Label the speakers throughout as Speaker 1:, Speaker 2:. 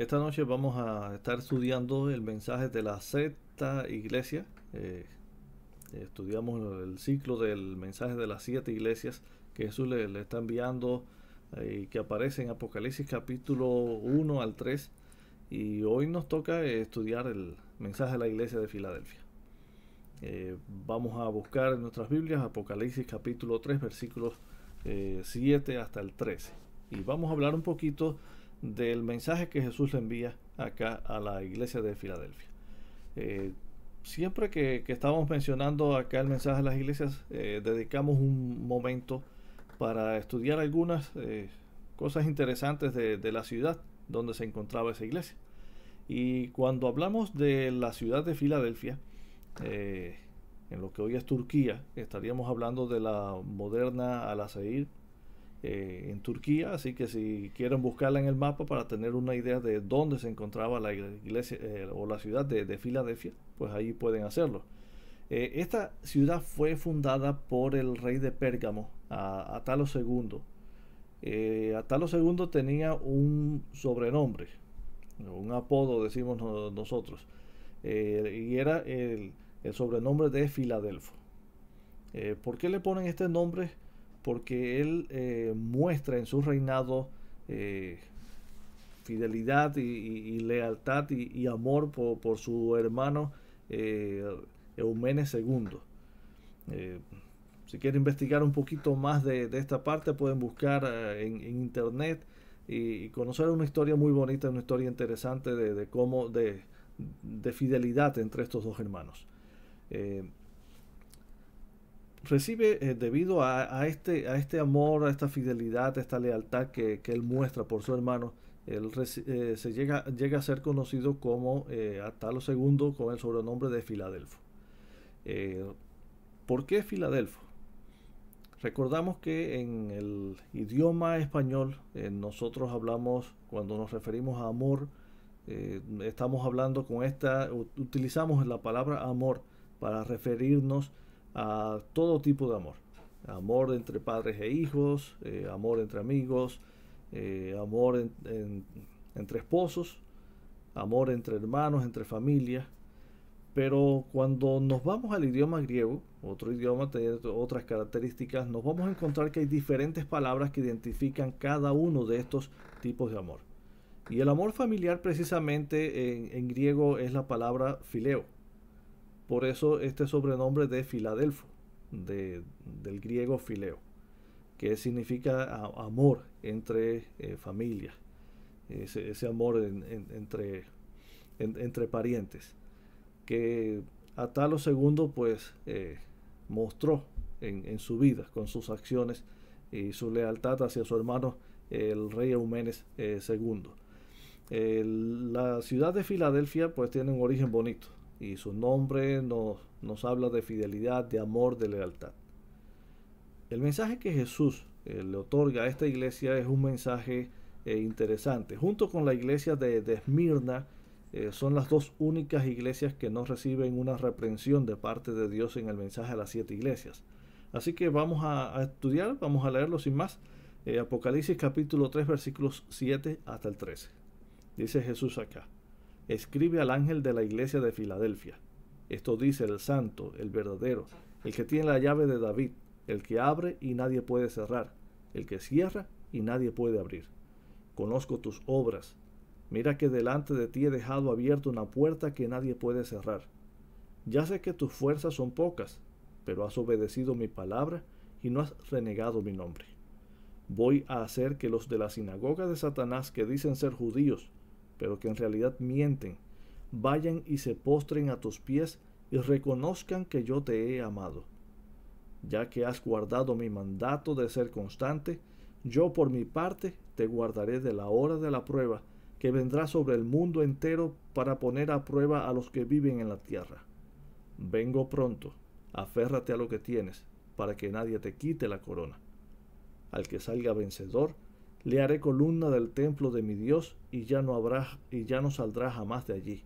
Speaker 1: Esta noche vamos a estar estudiando el mensaje de la sexta iglesia. Eh, estudiamos el ciclo del mensaje de las siete iglesias que Jesús le, está enviando eh, y que aparece en Apocalipsis capítulo 1 al 3. Y hoy nos toca estudiar el mensaje de la iglesia de Filadelfia. Eh, vamos a buscar en nuestras Biblias Apocalipsis capítulo 3 versículos 7 hasta el 13. Y vamos a hablar un poquito del mensaje que Jesús le envía acá a la iglesia de Filadelfia. Eh, siempre que, que, estamos mencionando acá el mensaje de las iglesias, eh, dedicamos un momento para estudiar algunas eh, cosas interesantes de, de, la ciudad donde se encontraba esa iglesia. Y cuando hablamos de la ciudad de Filadelfia, en lo que hoy es Turquía, estaríamos hablando de la moderna al eh, en Turquía, así que si quieren buscarla en el mapa para tener una idea de dónde se encontraba la iglesia eh, o la ciudad de, Filadelfia, pues ahí pueden hacerlo. Eh, esta ciudad fue fundada por el rey de Pérgamo, Atalo II. Atalo II tenía un sobrenombre, un apodo decimos nosotros, y era el, el, sobrenombre de Filadelfo. ¿Por qué le ponen este nombre? porque él eh, muestra en su reinado eh, fidelidad y, lealtad y, amor por, su hermano eh, Eumenes II. Eh, si quieren investigar un poquito más de, esta parte, pueden buscar en, internet y, conocer una historia muy bonita, una historia interesante de, cómo de, fidelidad entre estos dos hermanos recibe eh, debido a, este, a este amor, a esta fidelidad, a esta lealtad que, él muestra por su hermano. Él eh, se llega, llega a ser conocido como eh, Atalo II con el sobrenombre de Filadelfo. ¿Por qué Filadelfo? Recordamos que en el idioma español nosotros hablamos, cuando nos referimos a amor, estamos hablando con esta, utilizamos la palabra amor para referirnos a todo tipo de amor. Amor entre padres e hijos, eh, amor entre amigos, eh, amor entre esposos, amor entre hermanos, entre familias. Pero cuando nos vamos al idioma griego, otro idioma tiene otras características, nos vamos a encontrar que hay diferentes palabras que identifican cada uno de estos tipos de amor. Y el amor familiar precisamente en, en griego es la palabra fileo, por eso este sobrenombre de Filadelfo, del griego fileo, que significa amor entre eh, familias, ese, amor entre, entre parientes, que Atalo II pues eh, mostró en, su vida, con sus acciones y su lealtad hacia su hermano, el rey Eumenes II. Eh, la ciudad de Filadelfia pues tiene un origen bonito. Y su nombre nos, nos habla de fidelidad, de amor, de lealtad. El mensaje que Jesús eh, le otorga a esta iglesia es un mensaje eh, interesante. Junto con la iglesia de, Esmirna, eh, son las dos únicas iglesias que no reciben una reprensión de parte de Dios en el mensaje a las siete iglesias. Así que vamos a, a estudiar, vamos a leerlo sin más. Apocalipsis capítulo 3 versículos 7 hasta el 13. Dice Jesús acá escribe al ángel de la iglesia de Filadelfia. Esto dice el santo, el verdadero, el que tiene la llave de David, el que abre y nadie puede cerrar, el que cierra y nadie puede abrir. Conozco tus obras. Mira que delante de ti he dejado abierta una puerta que nadie puede cerrar. Ya sé que tus fuerzas son pocas, pero has obedecido mi palabra y no has renegado mi nombre. Voy a hacer que los de la sinagoga de Satanás que dicen ser judíos, pero que en realidad mienten, vayan y se postren a tus pies y reconozcan que yo te he amado. Ya que has guardado mi mandato de ser constante, yo por mi parte te guardaré de la hora de la prueba que vendrá sobre el mundo entero para poner a prueba a los que viven en la tierra. Vengo pronto, aférrate a lo que tienes, para que nadie te quite la corona. Al que salga vencedor, le haré columna del templo de mi Dios y ya no habrá y ya no saldrá jamás de allí.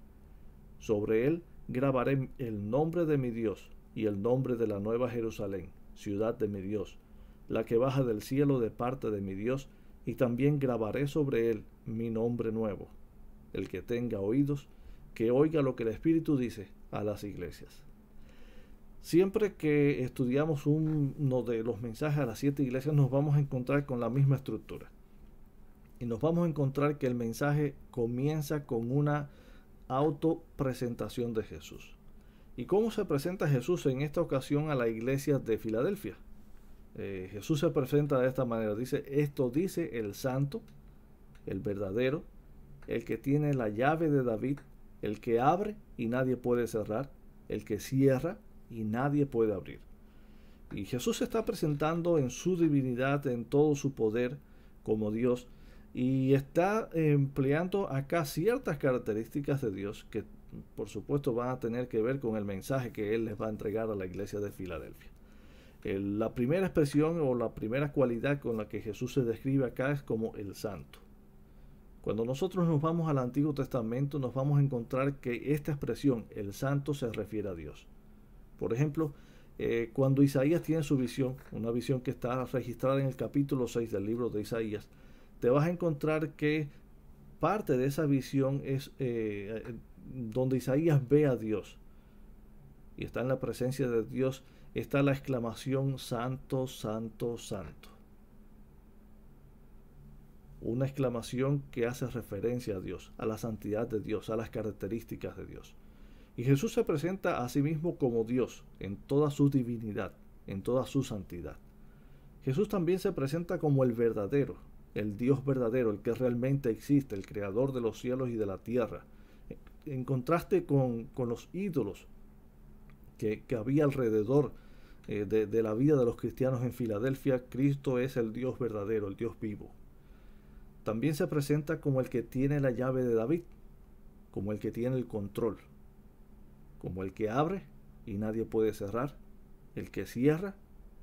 Speaker 1: Sobre él grabaré el nombre de mi Dios y el nombre de la nueva Jerusalén, ciudad de mi Dios, la que baja del cielo de parte de mi Dios, y también grabaré sobre él mi nombre nuevo. El que tenga oídos, que oiga lo que el Espíritu dice a las iglesias. Siempre que estudiamos uno de los mensajes a las siete iglesias nos vamos a encontrar con la misma estructura. Y nos vamos a encontrar que el mensaje comienza con una autopresentación de Jesús. ¿Y cómo se presenta Jesús en esta ocasión a la iglesia de Filadelfia? Eh, Jesús se presenta de esta manera. Dice, esto dice el santo, el verdadero, el que tiene la llave de David, el que abre y nadie puede cerrar, el que cierra y nadie puede abrir. Y Jesús se está presentando en su divinidad, en todo su poder como Dios, y está empleando acá ciertas características de Dios que por supuesto van a tener que ver con el mensaje que Él les va a entregar a la iglesia de Filadelfia. la primera expresión o la primera cualidad con la que Jesús se describe acá es como el santo. Cuando nosotros nos vamos al Antiguo Testamento nos vamos a encontrar que esta expresión, el santo, se refiere a Dios. Por ejemplo, eh, cuando Isaías tiene su visión, una visión que está registrada en el capítulo 6 del libro de Isaías, te vas a encontrar que parte de esa visión es eh, eh, donde Isaías ve a Dios. Y está en la presencia de Dios, está la exclamación Santo, Santo, Santo. Una exclamación que hace referencia a Dios, a la santidad de Dios, a las características de Dios. Y Jesús se presenta a sí mismo como Dios, en toda su divinidad, en toda su santidad. Jesús también se presenta como el verdadero, el Dios verdadero, el que realmente existe, el creador de los cielos y de la tierra. En contraste con, los ídolos que, había alrededor eh, de, de la vida de los cristianos en Filadelfia, Cristo es el Dios verdadero, el Dios vivo. También se presenta como el que tiene la llave de David, como el que tiene el control, como el que abre y nadie puede cerrar, el que cierra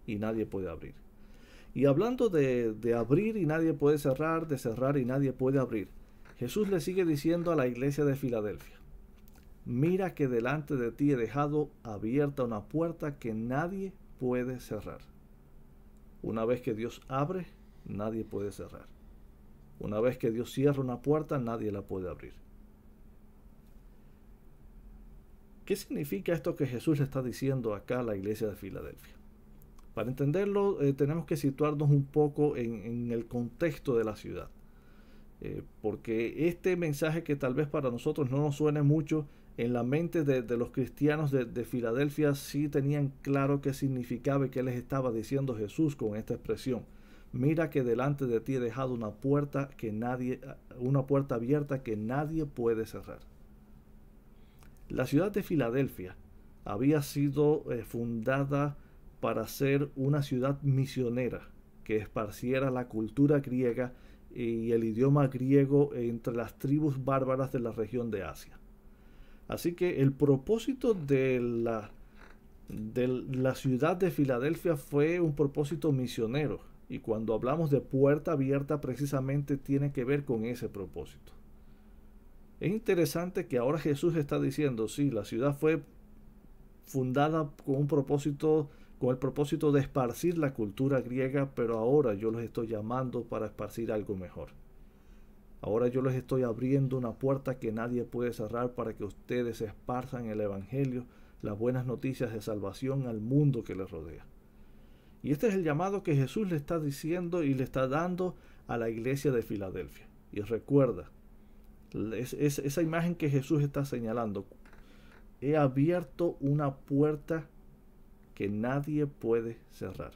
Speaker 1: y nadie puede abrir. Y hablando de, abrir y nadie puede cerrar, de cerrar y nadie puede abrir, Jesús le sigue diciendo a la iglesia de Filadelfia, mira que delante de ti he dejado abierta una puerta que nadie puede cerrar. Una vez que Dios abre, nadie puede cerrar. Una vez que Dios cierra una puerta, nadie la puede abrir. ¿Qué significa esto que Jesús le está diciendo acá a la iglesia de Filadelfia? Para entenderlo eh, tenemos que situarnos un poco en, el contexto de la ciudad. Eh, porque este mensaje que tal vez para nosotros no nos suene mucho, en la mente de, los cristianos de, Filadelfia sí tenían claro qué significaba y qué les estaba diciendo Jesús con esta expresión. Mira que delante de ti he dejado una puerta que nadie, una puerta abierta que nadie puede cerrar. La ciudad de Filadelfia había sido eh, fundada para ser una ciudad misionera que esparciera la cultura griega y el idioma griego entre las tribus bárbaras de la región de Asia. Así que el propósito de la, de la ciudad de Filadelfia fue un propósito misionero y cuando hablamos de puerta abierta precisamente tiene que ver con ese propósito. Es interesante que ahora Jesús está diciendo, sí, la ciudad fue fundada con un propósito con el propósito de esparcir la cultura griega, pero ahora yo los estoy llamando para esparcir algo mejor. Ahora yo les estoy abriendo una puerta que nadie puede cerrar para que ustedes esparzan el Evangelio, las buenas noticias de salvación al mundo que les rodea. Y este es el llamado que Jesús le está diciendo y le está dando a la iglesia de Filadelfia. Y recuerda, esa imagen que Jesús está señalando. He abierto una puerta que nadie puede cerrar.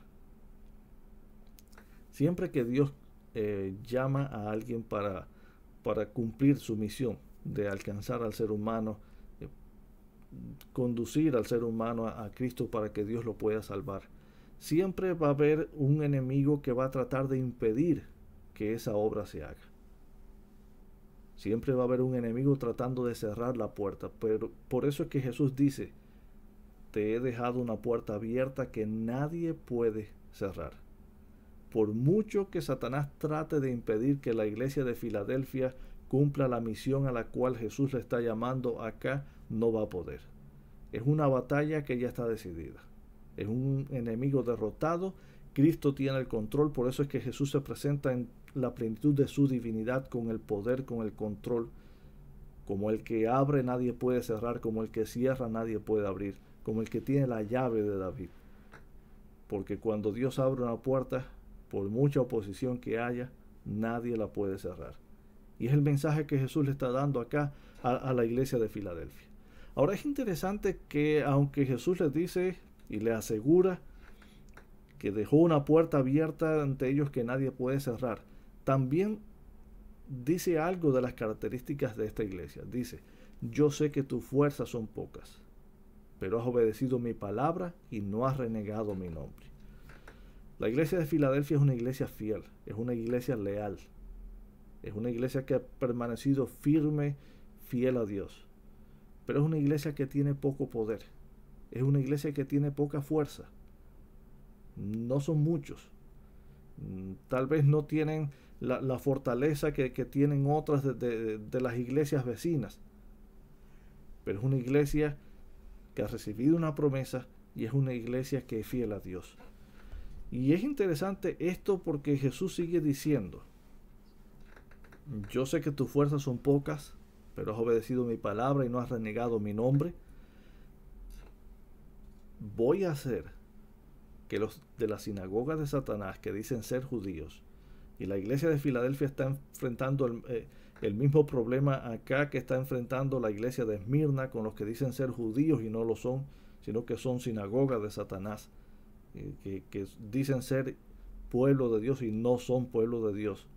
Speaker 1: Siempre que Dios eh, llama a alguien para, para cumplir su misión de alcanzar al ser humano, eh, conducir al ser humano a, a Cristo para que Dios lo pueda salvar, siempre va a haber un enemigo que va a tratar de impedir que esa obra se haga. Siempre va a haber un enemigo tratando de cerrar la puerta, pero por eso es que Jesús dice, te he dejado una puerta abierta que nadie puede cerrar. Por mucho que Satanás trate de impedir que la iglesia de Filadelfia cumpla la misión a la cual Jesús le está llamando acá, no va a poder. Es una batalla que ya está decidida. Es un enemigo derrotado. Cristo tiene el control, por eso es que Jesús se presenta en la plenitud de su divinidad con el poder, con el control. Como el que abre nadie puede cerrar, como el que cierra nadie puede abrir como el que tiene la llave de David. Porque cuando Dios abre una puerta, por mucha oposición que haya, nadie la puede cerrar. Y es el mensaje que Jesús le está dando acá a, la iglesia de Filadelfia. Ahora es interesante que aunque Jesús les dice y le asegura que dejó una puerta abierta ante ellos que nadie puede cerrar, también dice algo de las características de esta iglesia. Dice, yo sé que tus fuerzas son pocas, pero has obedecido mi palabra y no has renegado mi nombre. La iglesia de Filadelfia es una iglesia fiel, es una iglesia leal, es una iglesia que ha permanecido firme, fiel a Dios, pero es una iglesia que tiene poco poder, es una iglesia que tiene poca fuerza, no son muchos, mm, tal vez no tienen la, fortaleza que, tienen otras de, de las iglesias vecinas, pero es una iglesia que ha recibido una promesa y es una iglesia que es fiel a Dios. Y es interesante esto porque Jesús sigue diciendo, yo sé que tus fuerzas son pocas, pero has obedecido mi palabra y no has renegado mi nombre. Voy a hacer que los de la sinagoga de Satanás que dicen ser judíos, y la iglesia de Filadelfia está enfrentando al el mismo problema acá que está enfrentando la iglesia de Esmirna con los que dicen ser judíos y no lo son, sino que son sinagogas de Satanás, eh, que, que, dicen ser pueblo de Dios y no son pueblo de Dios.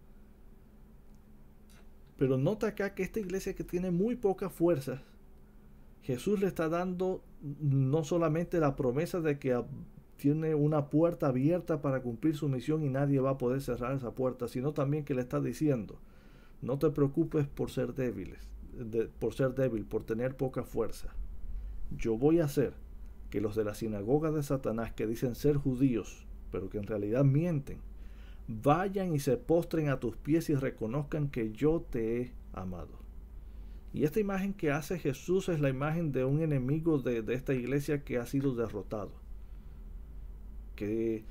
Speaker 1: Pero nota acá que esta iglesia que tiene muy pocas fuerzas, Jesús le está dando no solamente la promesa de que tiene una puerta abierta para cumplir su misión y nadie va a poder cerrar esa puerta, sino también que le está diciendo, no te preocupes por ser débiles, por ser débil, por tener poca fuerza. Yo voy a hacer que los de la sinagoga de Satanás que dicen ser judíos, pero que en realidad mienten, vayan y se postren a tus pies y reconozcan que yo te he amado. Y esta imagen que hace Jesús es la imagen de un enemigo de, de esta iglesia que ha sido derrotado, que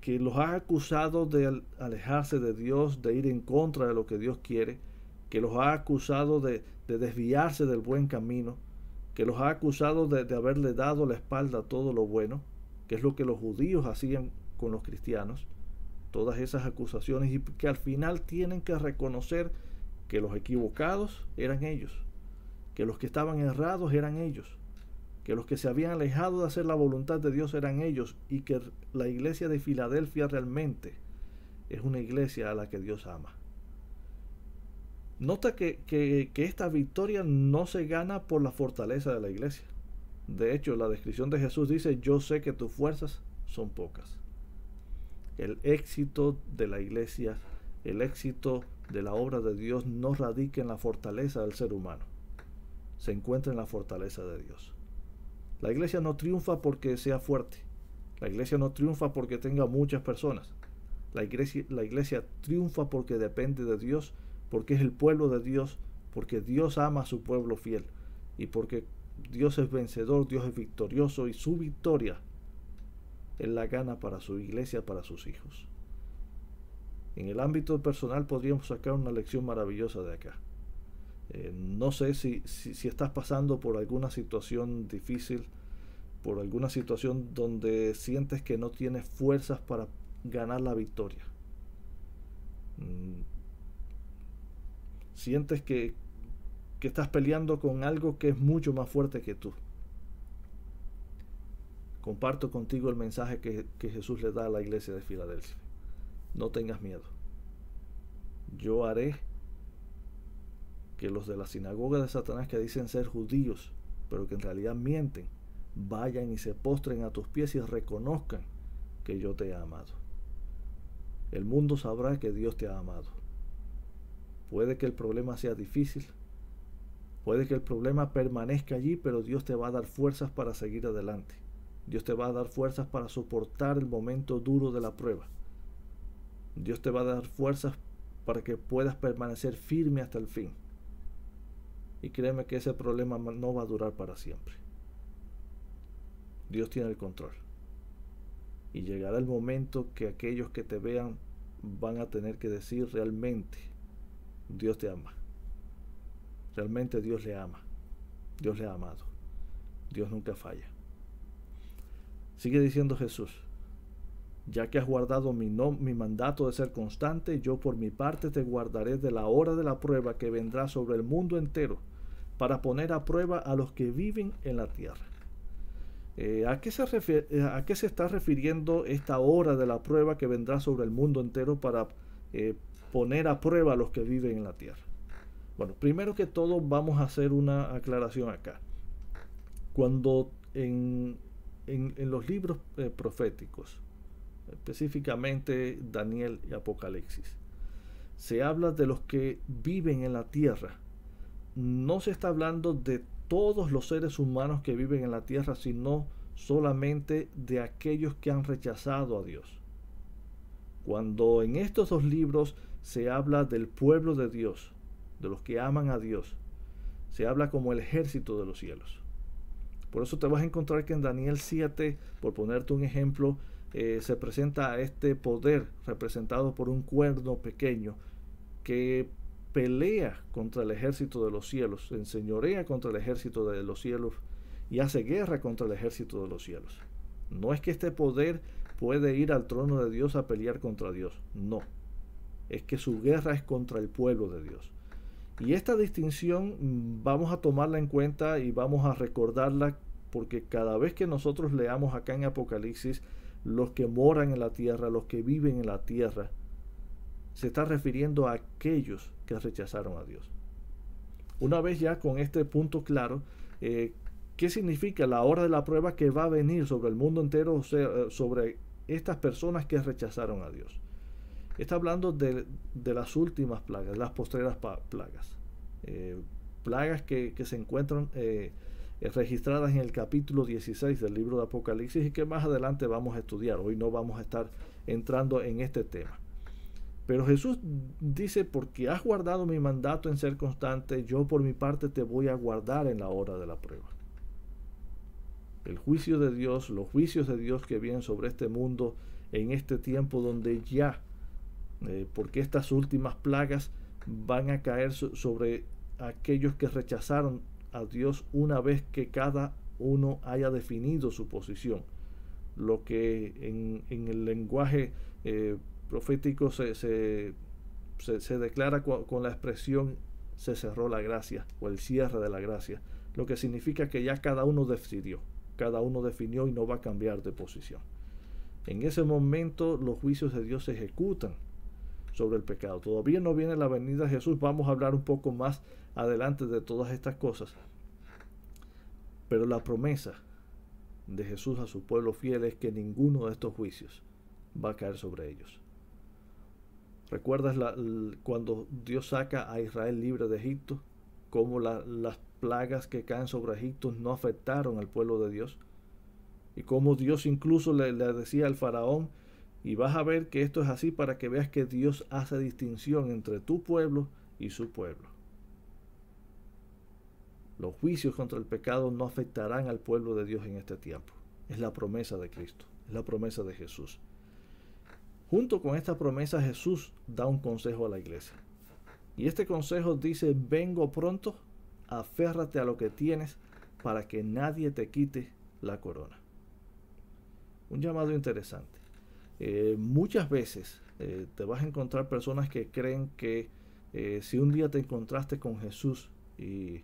Speaker 1: que los ha acusado de alejarse de Dios, de ir en contra de lo que Dios quiere, que los ha acusado de, desviarse del buen camino, que los ha acusado de, de, haberle dado la espalda a todo lo bueno, que es lo que los judíos hacían con los cristianos, todas esas acusaciones y que al final tienen que reconocer que los equivocados eran ellos, que los que estaban errados eran ellos, que los que se habían alejado de hacer la voluntad de Dios eran ellos y que la iglesia de Filadelfia realmente es una iglesia a la que Dios ama. Nota que, esta victoria no se gana por la fortaleza de la iglesia. De hecho, la descripción de Jesús dice, yo sé que tus fuerzas son pocas. El éxito de la iglesia, el éxito de la obra de Dios no radica en la fortaleza del ser humano. Se encuentra en la fortaleza de Dios. La iglesia no triunfa porque sea fuerte. La iglesia no triunfa porque tenga muchas personas. La iglesia, la iglesia triunfa porque depende de Dios, porque es el pueblo de Dios, porque Dios ama a su pueblo fiel y porque Dios es vencedor, Dios es victorioso y su victoria es la gana para su iglesia, para sus hijos. En el ámbito personal podríamos sacar una lección maravillosa de acá. Eh, no sé si, estás pasando por alguna situación difícil, por alguna situación donde sientes que no tienes fuerzas para ganar la victoria. Mm. Sientes que, que estás peleando con algo que es mucho más fuerte que tú. Comparto contigo el mensaje que, que Jesús le da a la iglesia de Filadelfia. No tengas miedo. Yo haré que los de la sinagoga de Satanás que dicen ser judíos, pero que en realidad mienten, vayan y se postren a tus pies y reconozcan que yo te he amado. El mundo sabrá que Dios te ha amado. Puede que el problema sea difícil, puede que el problema permanezca allí, pero Dios te va a dar fuerzas para seguir adelante. Dios te va a dar fuerzas para soportar el momento duro de la prueba. Dios te va a dar fuerzas para que puedas permanecer firme hasta el fin. Y créeme que ese problema no va a durar para siempre. Dios tiene el control. Y llegará el momento que aquellos que te vean van a tener que decir realmente, Dios te ama. Realmente Dios le ama. Dios le ha amado. Dios nunca falla. Sigue diciendo Jesús, ya que has guardado mi, no, mi mandato de ser constante, yo por mi parte te guardaré de la hora de la prueba que vendrá sobre el mundo entero para poner a prueba a los que viven en la tierra. Eh, ¿a, qué se eh, ¿a, qué se está refiriendo esta hora de la prueba que vendrá sobre el mundo entero para eh, poner a prueba a los que viven en la tierra? Bueno, primero que todo vamos a hacer una aclaración acá. Cuando en, los libros proféticos, específicamente Daniel y Apocalipsis, se habla de los que viven en la tierra, no se está hablando de todos los seres humanos que viven en la tierra, sino solamente de aquellos que han rechazado a Dios. Cuando en estos dos libros se habla del pueblo de Dios, de los que aman a Dios, se habla como el ejército de los cielos. Por eso te vas a encontrar que en Daniel 7, por ponerte un ejemplo, eh, se presenta a este poder representado por un cuerno pequeño que pelea contra el ejército de los cielos, enseñorea contra el ejército de los cielos y hace guerra contra el ejército de los cielos. No es que este poder puede ir al trono de Dios a pelear contra Dios, no. Es que su guerra es contra el pueblo de Dios. Y esta distinción mm, vamos a tomarla en cuenta y vamos a recordarla porque cada vez que nosotros leamos acá en Apocalipsis, los que moran en la tierra, los que viven en la tierra, se está refiriendo a aquellos que rechazaron a Dios. Una vez ya con este punto claro, eh, ¿qué significa la hora de la prueba que va a venir sobre el mundo entero, o sea, eh, sobre estas personas que rechazaron a Dios? Está hablando de, las últimas plagas, las postreras plagas. Eh, plagas que, se encuentran registradas en el capítulo 16 del libro de Apocalipsis y que más adelante vamos a estudiar. Hoy no vamos a estar entrando en este tema. Pero Jesús dice, porque has guardado mi mandato en ser constante, yo por mi parte te voy a guardar en la hora de la prueba. El juicio de Dios, los juicios de Dios que vienen sobre este mundo en este tiempo donde ya, eh, porque estas últimas plagas van a caer sobre aquellos que rechazaron a Dios una vez que cada uno haya definido su posición. Lo que en, el lenguaje eh, profético se, declara con la expresión se cerró la gracia o el cierre de la gracia, lo que significa que ya cada uno decidió, cada uno definió y no va a cambiar de posición. En ese momento los juicios de Dios se ejecutan sobre el pecado. Todavía no viene la venida de Jesús, vamos a hablar un poco más adelante de todas estas cosas. Pero la promesa de Jesús a su pueblo fiel es que ninguno de estos juicios va a caer sobre ellos. ¿Recuerdas cuando Dios saca a Israel libre de Egipto? Cómo las plagas que caen sobre Egipto no afectaron al pueblo de Dios. Y cómo Dios incluso le, le decía al faraón, y vas a ver que esto es así para que veas que Dios hace distinción entre tu pueblo y su pueblo. Los juicios contra el pecado no afectarán al pueblo de Dios en este tiempo. Es la promesa de Cristo, es la promesa de Jesús. Junto con esta promesa Jesús da un consejo a la iglesia. Y este consejo dice, vengo pronto, aférrate a lo que tienes para que nadie te quite la corona. Un llamado interesante. Eh, muchas veces eh, te vas a encontrar personas que creen que eh, si un día te encontraste con Jesús y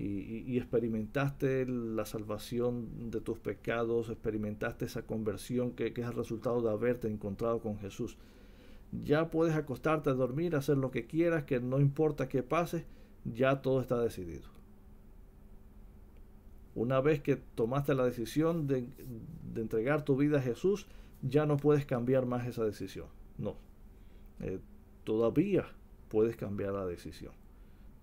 Speaker 1: y, experimentaste la salvación de tus pecados, experimentaste esa conversión que, es el resultado de haberte encontrado con Jesús. Ya puedes acostarte a dormir, hacer lo que quieras, que no importa qué pase, ya todo está decidido. Una vez que tomaste la decisión de, entregar tu vida a Jesús, ya no puedes cambiar más esa decisión. No. Eh, todavía puedes cambiar la decisión.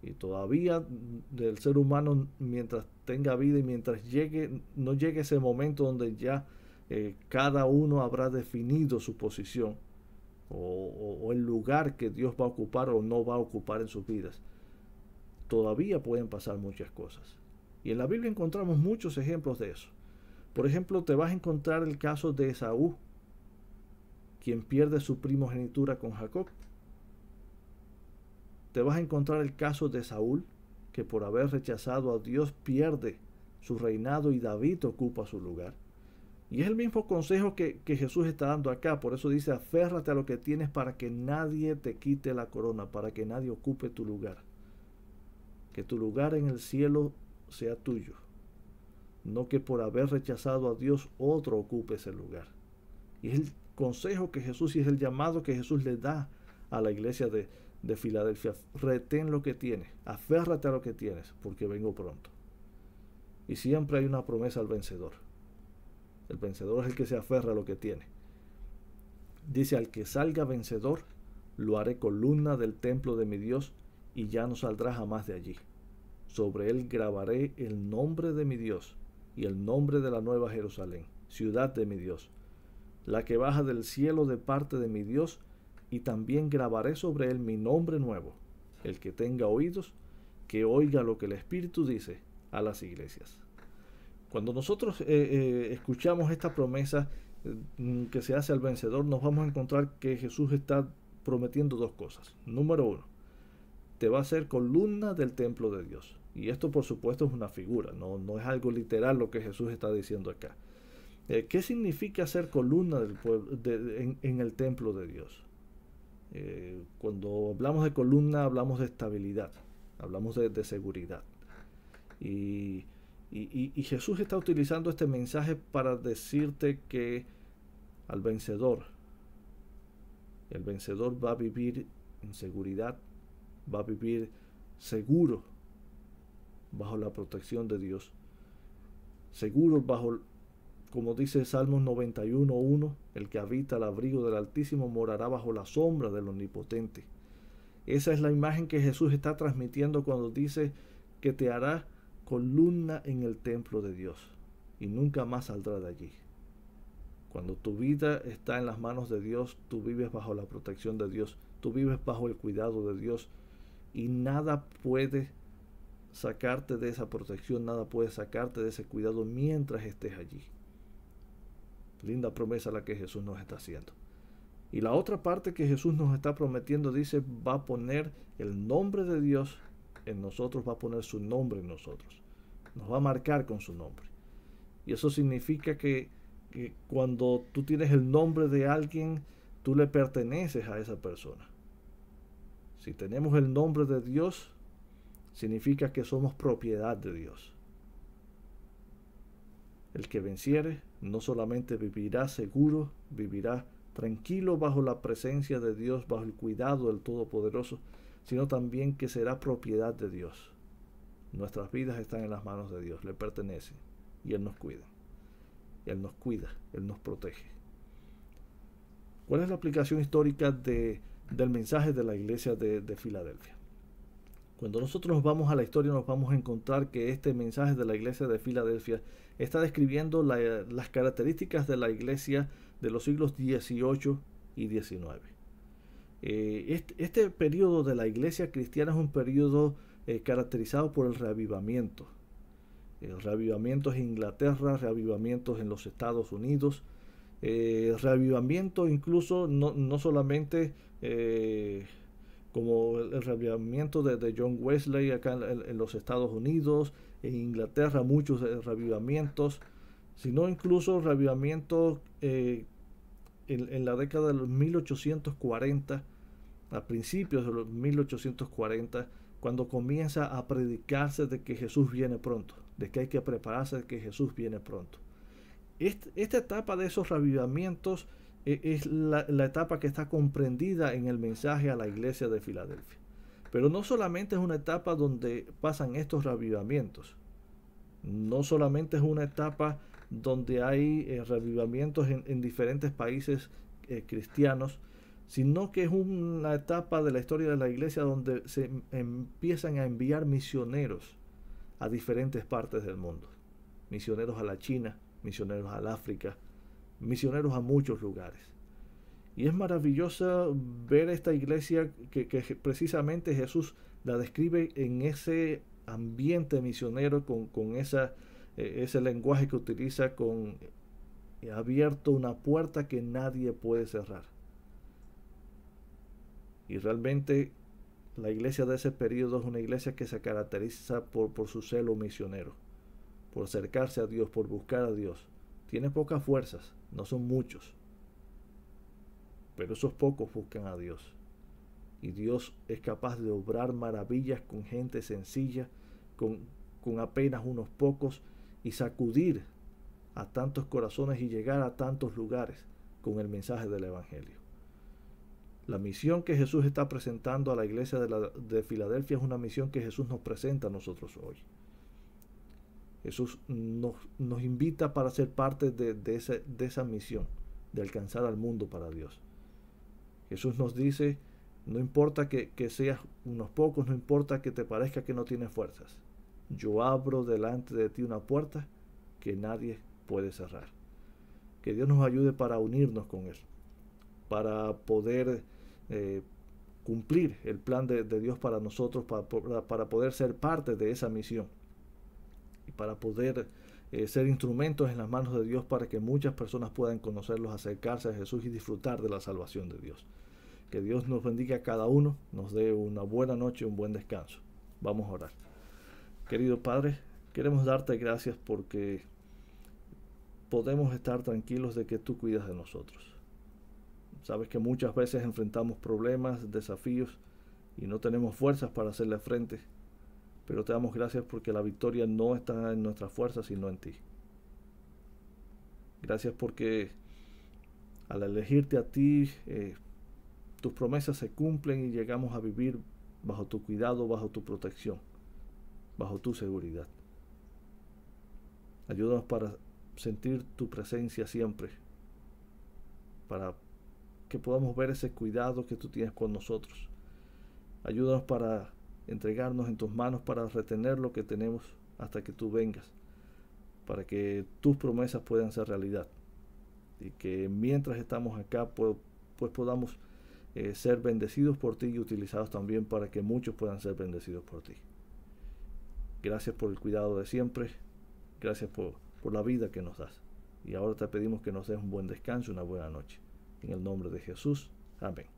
Speaker 1: Y todavía del ser humano, mientras tenga vida y mientras llegue, no llegue ese momento donde ya eh, cada uno habrá definido su posición o, o, el lugar que Dios va a ocupar o no va a ocupar en sus vidas. Todavía pueden pasar muchas cosas. Y en la Biblia encontramos muchos ejemplos de eso. Por ejemplo, te vas a encontrar el caso de Esaú, quien pierde su primogenitura con Jacob te vas a encontrar el caso de Saúl, que por haber rechazado a Dios pierde su reinado y David ocupa su lugar. Y es el mismo consejo que, Jesús está dando acá. Por eso dice, aférrate a lo que tienes para que nadie te quite la corona, para que nadie ocupe tu lugar. Que tu lugar en el cielo sea tuyo. No que por haber rechazado a Dios otro ocupe ese lugar. Y es el consejo que Jesús y es el llamado que Jesús le da a la iglesia de, de Filadelfia. Retén lo que tienes, aférrate a lo que tienes, porque vengo pronto. Y siempre hay una promesa al vencedor. El vencedor es el que se aferra a lo que tiene. Dice, al que salga vencedor, lo haré columna del templo de mi Dios y ya no saldrá jamás de allí. Sobre él grabaré el nombre de mi Dios y el nombre de la nueva Jerusalén, ciudad de mi Dios, la que baja del cielo de parte de mi Dios y también grabaré sobre él mi nombre nuevo. El que tenga oídos, que oiga lo que el Espíritu dice a las iglesias. Cuando nosotros eh, eh, escuchamos esta promesa mm, que se hace al vencedor, nos vamos a encontrar que Jesús está prometiendo dos cosas. Número uno, te va a ser columna del templo de Dios. Y esto por supuesto es una figura, no, no es algo literal lo que Jesús está diciendo acá. Eh, ¿Qué significa ser columna del pueblo, en el templo de Dios? Eh, cuando hablamos de columna hablamos de estabilidad, hablamos de, seguridad. Y, y, Jesús está utilizando este mensaje para decirte que al vencedor, el vencedor va a vivir en seguridad, va a vivir seguro bajo la protección de Dios, seguro bajo como dice Salmos 91.1, el que habita al abrigo del Altísimo morará bajo la sombra del Omnipotente. Esa es la imagen que Jesús está transmitiendo cuando dice que te hará columna en el templo de Dios y nunca más saldrá de allí. Cuando tu vida está en las manos de Dios, tú vives bajo la protección de Dios, tú vives bajo el cuidado de Dios y nada puede sacarte de esa protección, nada puede sacarte de ese cuidado mientras estés allí. Linda promesa la que Jesús nos está haciendo. Y la otra parte que Jesús nos está prometiendo dice, va a poner el nombre de Dios en nosotros, va a poner su nombre en nosotros. Nos va a marcar con su nombre. Y eso significa que, que cuando tú tienes el nombre de alguien, tú le perteneces a esa persona. Si tenemos el nombre de Dios, significa que somos propiedad de Dios. El que venciere no solamente vivirá seguro, vivirá tranquilo bajo la presencia de Dios, bajo el cuidado del Todopoderoso, sino también que será propiedad de Dios. Nuestras vidas están en las manos de Dios, le pertenecen y Él nos cuida. Él nos cuida, Él nos protege. ¿Cuál es la aplicación histórica del mensaje de la iglesia de, de Filadelfia? Cuando nosotros nos vamos a la historia nos vamos a encontrar que este mensaje de la iglesia de Filadelfia está describiendo las características de la iglesia de los siglos XVIII y XIX. Eh, este, este periodo de la iglesia cristiana es un periodo eh, caracterizado por el reavivamiento. El reavivamientos en Inglaterra, reavivamientos en los Estados Unidos, eh, reavivamiento incluso no, solamente como el, reavivamiento de, John Wesley acá en los Estados Unidos, en Inglaterra muchos eh, revivamientos sino incluso revivamientos eh, en, la década de los 1840, a principios de los 1840, cuando comienza a predicarse de que Jesús viene pronto, de que hay que prepararse de que Jesús viene pronto. esta etapa de esos revivamientos eh, es la etapa que está comprendida en el mensaje a la iglesia de Filadelfia. Pero no solamente es una etapa donde pasan estos revivamientos, no solamente es una etapa donde hay eh, revivamientos en, diferentes países eh, cristianos, sino que es una etapa de la historia de la iglesia donde se em, empiezan a enviar misioneros a diferentes partes del mundo. Misioneros a la China, misioneros al África, misioneros a muchos lugares. Y es maravillosa ver esta iglesia que, precisamente Jesús la describe en ese ambiente misionero, con, esa, e, ese lenguaje que utiliza, con eh, abierto una puerta que nadie puede cerrar. Y realmente la iglesia de ese periodo es una iglesia que se caracteriza por, por su celo misionero, por acercarse a Dios, por buscar a Dios. Tiene pocas fuerzas, no son muchos pero esos pocos buscan a Dios. Y Dios es capaz de obrar maravillas con gente sencilla, con, apenas unos pocos, y sacudir a tantos corazones y llegar a tantos lugares con el mensaje del Evangelio. La misión que Jesús está presentando a la iglesia de, Filadelfia es una misión que Jesús nos presenta a nosotros hoy. Jesús nos, invita para ser parte de esa misión, de alcanzar al mundo para Dios. Jesús nos dice, no importa que, seas unos pocos, no importa que te parezca que no tienes fuerzas. Yo abro delante de ti una puerta que nadie puede cerrar. Que Dios nos ayude para unirnos con Él, para poder eh, cumplir el plan de, Dios para nosotros, para, para, poder ser parte de esa misión y para poder eh, ser instrumentos en las manos de Dios para que muchas personas puedan conocerlos, acercarse a Jesús y disfrutar de la salvación de Dios. Que Dios nos bendiga a cada uno, nos dé una buena noche y un buen descanso. Vamos a orar. Querido Padre, queremos darte gracias porque podemos estar tranquilos de que tú cuidas de nosotros. Sabes que muchas veces enfrentamos problemas, desafíos y no tenemos fuerzas para hacerle frente pero te damos gracias porque la victoria no está en nuestra fuerza, sino en ti. Gracias porque al elegirte a ti, eh, tus promesas se cumplen y llegamos a vivir bajo tu cuidado, bajo tu protección, bajo tu seguridad. Ayúdanos para sentir tu presencia siempre, para que podamos ver ese cuidado que tú tienes con nosotros. Ayúdanos para entregarnos en tus manos para retener lo que tenemos hasta que tú vengas, para que tus promesas puedan ser realidad y que mientras estamos acá pues, pues podamos eh, ser bendecidos por ti y utilizados también para que muchos puedan ser bendecidos por ti. Gracias por el cuidado de siempre, gracias por, por la vida que nos das. Y ahora te pedimos que nos des un buen descanso, una buena noche. En el nombre de Jesús, amén.